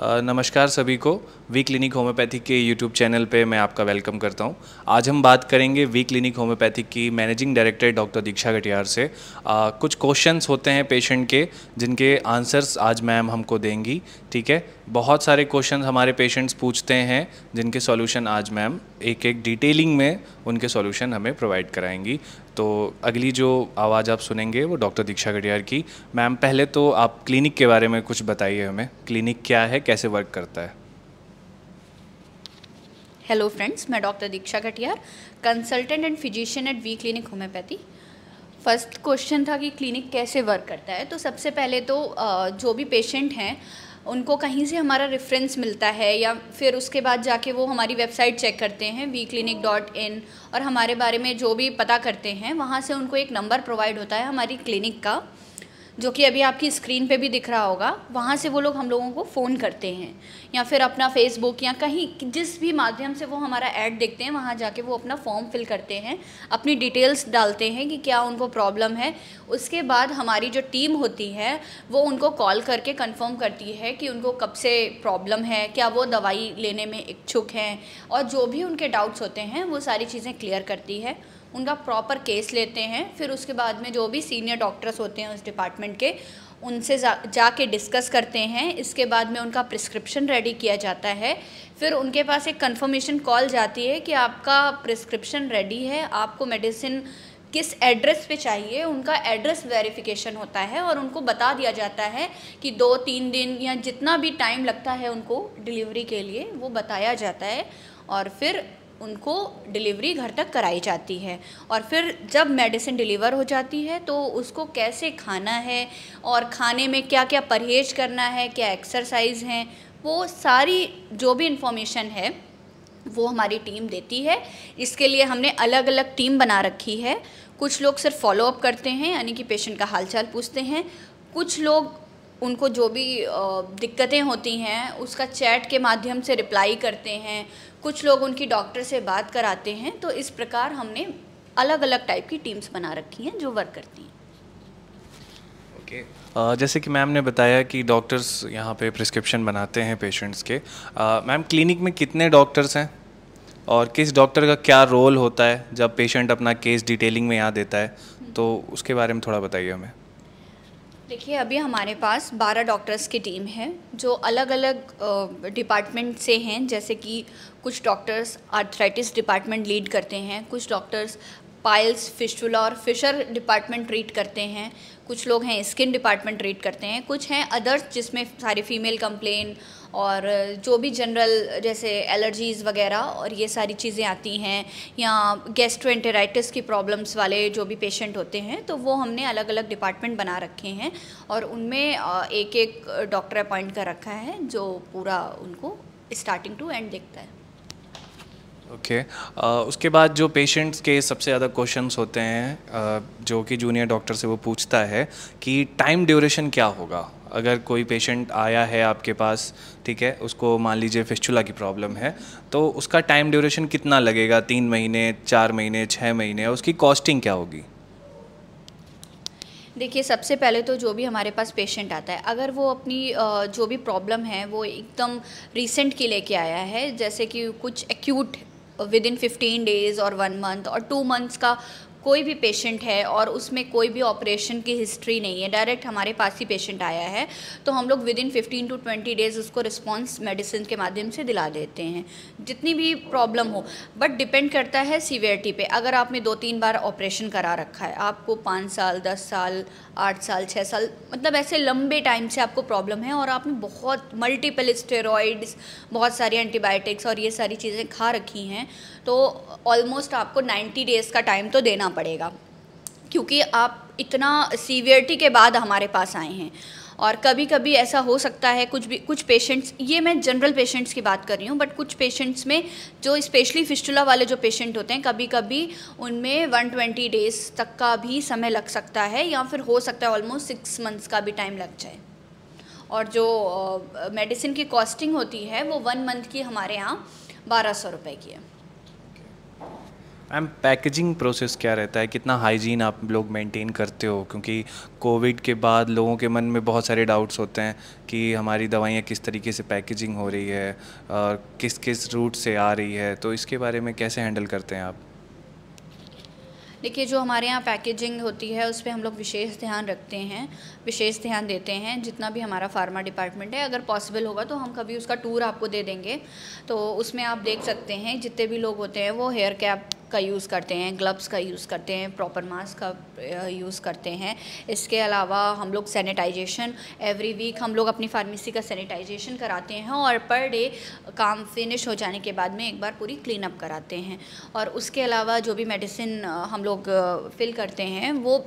नमस्कार सभी को वी क्लिनिक होम्योपैथिक के यूट्यूब चैनल पे मैं आपका वेलकम करता हूँ आज हम बात करेंगे वी क्लिनिक होम्योपैथिक की managing director doctor Diksha Katiyar से आ, कुछ क्वेश्चंस होते हैं पेशेंट के जिनके आंसर्स आज मैम हमको देंगी ठीक है बहुत सारे क्वेश्चन हमारे पेशेंट्स पूछते हैं जिनके सॉल्यूशन आज मैम एक एक डिटेलिंग में उनके सॉल्यूशन हमें प्रोवाइड कराएंगी तो अगली जो आवाज़ आप सुनेंगे वो डॉक्टर दीक्षा गडियार की मैम पहले तो आप क्लिनिक के बारे में कुछ बताइए हमें क्लिनिक क्या है कैसे वर्क करता है हेलो फ्रेंड्स मैं doctor Diksha Katiyar consultant and physician at V clinic homeopathy first question था कि क्लिनिक कैसे वर्क करता है तो सबसे पहले तो जो भी पेशेंट हैं उनको कहीं से हमारा रेफरेंस मिलता है या फिर उसके बाद जाके वो हमारी वेबसाइट चेक करते हैं वी क्लिनिक डॉट इन और हमारे बारे में जो भी पता करते हैं वहाँ से उनको एक नंबर प्रोवाइड होता है हमारी क्लिनिक का जो कि अभी आपकी स्क्रीन पे भी दिख रहा होगा वहाँ से वो लोग हम लोगों को फ़ोन करते हैं या फिर अपना फेसबुक या कहीं जिस भी माध्यम से वो हमारा ऐड देखते हैं वहाँ जाके वो अपना फॉर्म फिल करते हैं अपनी डिटेल्स डालते हैं कि क्या उनको प्रॉब्लम है उसके बाद हमारी जो टीम होती है वो उनको कॉल करके कन्फर्म करती है कि उनको कब से प्रॉब्लम है क्या वो दवाई लेने में इच्छुक हैं और जो भी उनके डाउट्स होते हैं वो सारी चीज़ें क्लियर करती है उनका प्रॉपर केस लेते हैं फिर उसके बाद में जो भी सीनियर डॉक्टर्स होते हैं उस डिपार्टमेंट के उनसे जा जाके डिस्कस करते हैं इसके बाद में उनका प्रिस्क्रिप्शन रेडी किया जाता है फिर उनके पास एक कंफर्मेशन कॉल जाती है कि आपका प्रिस्क्रिप्शन रेडी है आपको मेडिसिन किस एड्रेस पे चाहिए उनका एड्रेस वेरिफिकेशन होता है और उनको बता दिया जाता है कि दो तीन दिन या जितना भी टाइम लगता है उनको डिलीवरी के लिए वो बताया जाता है और फिर उनको डिलीवरी घर तक कराई जाती है और फिर जब मेडिसिन डिलीवर हो जाती है तो उसको कैसे खाना है और खाने में क्या क्या परहेज करना है क्या एक्सरसाइज हैं वो सारी जो भी इन्फॉर्मेशन है वो हमारी टीम देती है इसके लिए हमने अलग अलग टीम बना रखी है कुछ लोग सिर्फ फॉलोअप करते हैं यानी कि पेशेंट का हालचाल पूछते हैं कुछ लोग उनको जो भी दिक्कतें होती हैं उसका चैट के माध्यम से रिप्लाई करते हैं कुछ लोग उनकी डॉक्टर से बात कराते हैं तो इस प्रकार हमने अलग अलग टाइप की टीम्स बना रखी हैं जो वर्क करती हैं ओके okay. uh, जैसे कि मैम ने बताया कि डॉक्टर्स यहाँ पे प्रिस्क्रिप्शन बनाते हैं पेशेंट्स के uh, मैम क्लिनिक में कितने डॉक्टर्स हैं और किस डॉक्टर का क्या रोल होता है जब पेशेंट अपना केस डिटेलिंग में यहाँ देता है तो उसके बारे में थोड़ा बताइए हमें देखिए अभी हमारे पास 12 डॉक्टर्स की टीम है जो अलग अलग डिपार्टमेंट से हैं जैसे कि कुछ डॉक्टर्स आर्थराइटिस डिपार्टमेंट लीड करते हैं कुछ डॉक्टर्स पाइल्स फिशुला और फिशर डिपार्टमेंट ट्रीट करते हैं कुछ लोग हैं स्किन डिपार्टमेंट ट्रीट करते हैं कुछ हैं अदर्स जिसमें सारी फीमेल कंप्लेन और जो भी जनरल जैसे एलर्जीज़ वगैरह और ये सारी चीज़ें आती हैं या गैस्ट्रोएंटेराइटिस की प्रॉब्लम्स वाले जो भी पेशेंट होते हैं तो वो हमने अलग अलग डिपार्टमेंट बना रखे हैं और उनमें एक एक डॉक्टर अपॉइंट कर रखा है जो पूरा उनको स्टार्टिंग टू एंड देखता है ओके okay. uh, उसके बाद जो पेशेंट्स के सबसे ज़्यादा क्वेश्चंस होते हैं uh, जो कि जूनियर डॉक्टर से वो पूछता है कि टाइम ड्यूरेशन क्या होगा अगर कोई पेशेंट आया है आपके पास ठीक है उसको मान लीजिए फिस्चुला की प्रॉब्लम है तो उसका टाइम ड्यूरेशन कितना लगेगा तीन महीने चार महीने छः महीने उसकी कॉस्टिंग क्या होगी देखिए सबसे पहले तो जो भी हमारे पास पेशेंट आता है अगर वो अपनी uh, जो भी प्रॉब्लम है वो एकदम रिसेंट की लेके आया है जैसे कि कुछ acute within fifteen days और वन मंथ और टू मंथ्स का कोई भी पेशेंट है और उसमें कोई भी ऑपरेशन की हिस्ट्री नहीं है डायरेक्ट हमारे पास ही पेशेंट आया है तो हम लोग within fifteen to twenty days उसको रिस्पॉन्स मेडिसिन के माध्यम से दिला देते हैं जितनी भी प्रॉब्लम हो बट डिपेंड करता है सीवियरिटी पे अगर आपने दो तीन बार ऑपरेशन करा रखा है आपको पाँच साल दस साल आठ साल छः साल मतलब ऐसे लंबे टाइम से आपको प्रॉब्लम है और आपने बहुत मल्टीपल स्टेरॉइड्स बहुत सारी एंटीबायोटिक्स और ये सारी चीज़ें खा रखी हैं तो ऑलमोस्ट आपको नाइन्टी डेज़ का टाइम तो देना पड़ेगा क्योंकि आप इतना सीवियरिटी के बाद हमारे पास आए हैं और कभी कभी ऐसा हो सकता है कुछ भी कुछ पेशेंट्स ये मैं जनरल पेशेंट्स की बात कर रही हूँ बट कुछ पेशेंट्स में जो स्पेशली फिस्टुला वाले जो पेशेंट होते हैं कभी कभी उनमें 120 डेज़ तक का भी समय लग सकता है या फिर हो सकता है ऑलमोस्ट सिक्स मंथ्स का भी टाइम लग जाए और जो मेडिसिन की कॉस्टिंग होती है वो वन मंथ की हमारे यहाँ बारह सौ रुपये की है मैम पैकेजिंग प्रोसेस क्या रहता है कितना हाइजीन आप लोग मेंटेन करते हो क्योंकि कोविड के बाद लोगों के मन में बहुत सारे डाउट्स होते हैं कि हमारी दवाइयाँ किस तरीके से पैकेजिंग हो रही है और किस किस रूट से आ रही है तो इसके बारे में कैसे हैंडल करते हैं आप देखिए जो हमारे यहाँ पैकेजिंग होती है उस पर हम लोग विशेष ध्यान रखते हैं विशेष ध्यान देते हैं जितना भी हमारा फार्मा डिपार्टमेंट है अगर पॉसिबल होगा तो हम कभी उसका टूर आपको दे देंगे तो उसमें आप देख सकते हैं जितने भी लोग होते हैं वो हेयर कैप का यूज़ करते हैं ग्लव्स का यूज़ करते हैं प्रॉपर मास्क का यूज़ करते हैं इसके अलावा हम लोग सैनिटाइजेशन एवरी वीक हम लोग अपनी फार्मेसी का सैनिटाइजेशन कराते हैं और पर डे काम फिनिश हो जाने के बाद में एक बार पूरी क्लीन अप कराते हैं और उसके अलावा जो भी मेडिसिन हम लोग फिल करते हैं वो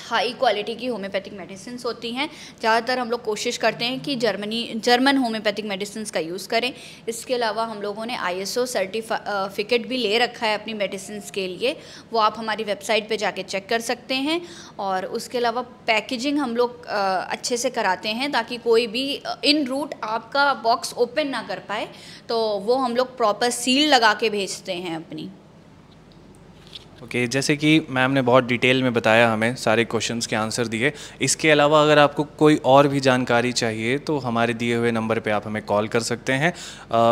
हाई क्वालिटी की होम्योपैथिक मेडिसिन होती हैं ज़्यादातर हम लोग कोशिश करते हैं कि जर्मनी जर्मन होम्योपैथिक मेडिसिन का यूज़ करें इसके अलावा हम लोगों ने आई एस सर्टिफिकेट भी ले रखा है अपनी मेडिसिन के लिए वो आप हमारी वेबसाइट पर जाके चेक कर सकते हैं और उसके अलावा पैकेजिंग हम लोग अच्छे से कराते हैं ताकि कोई भी इन रूट आपका बॉक्स ओपन ना कर पाए तो वो हम लोग प्रॉपर सील लगा के भेजते हैं अपनी ओके okay, जैसे कि मैम ने बहुत डिटेल में बताया हमें सारे क्वेश्चंस के आंसर दिए इसके अलावा अगर आपको कोई और भी जानकारी चाहिए तो हमारे दिए हुए नंबर पे आप हमें कॉल कर सकते हैं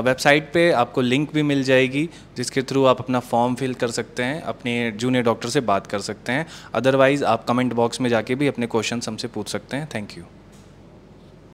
वेबसाइट पे आपको लिंक भी मिल जाएगी जिसके थ्रू आप अपना फॉर्म फिल कर सकते हैं अपने जूनियर डॉक्टर से बात कर सकते हैं अदरवाइज़ आप कमेंट बॉक्स में जाके भी अपने क्वेश्चन हमसे पूछ सकते हैं थैंक यू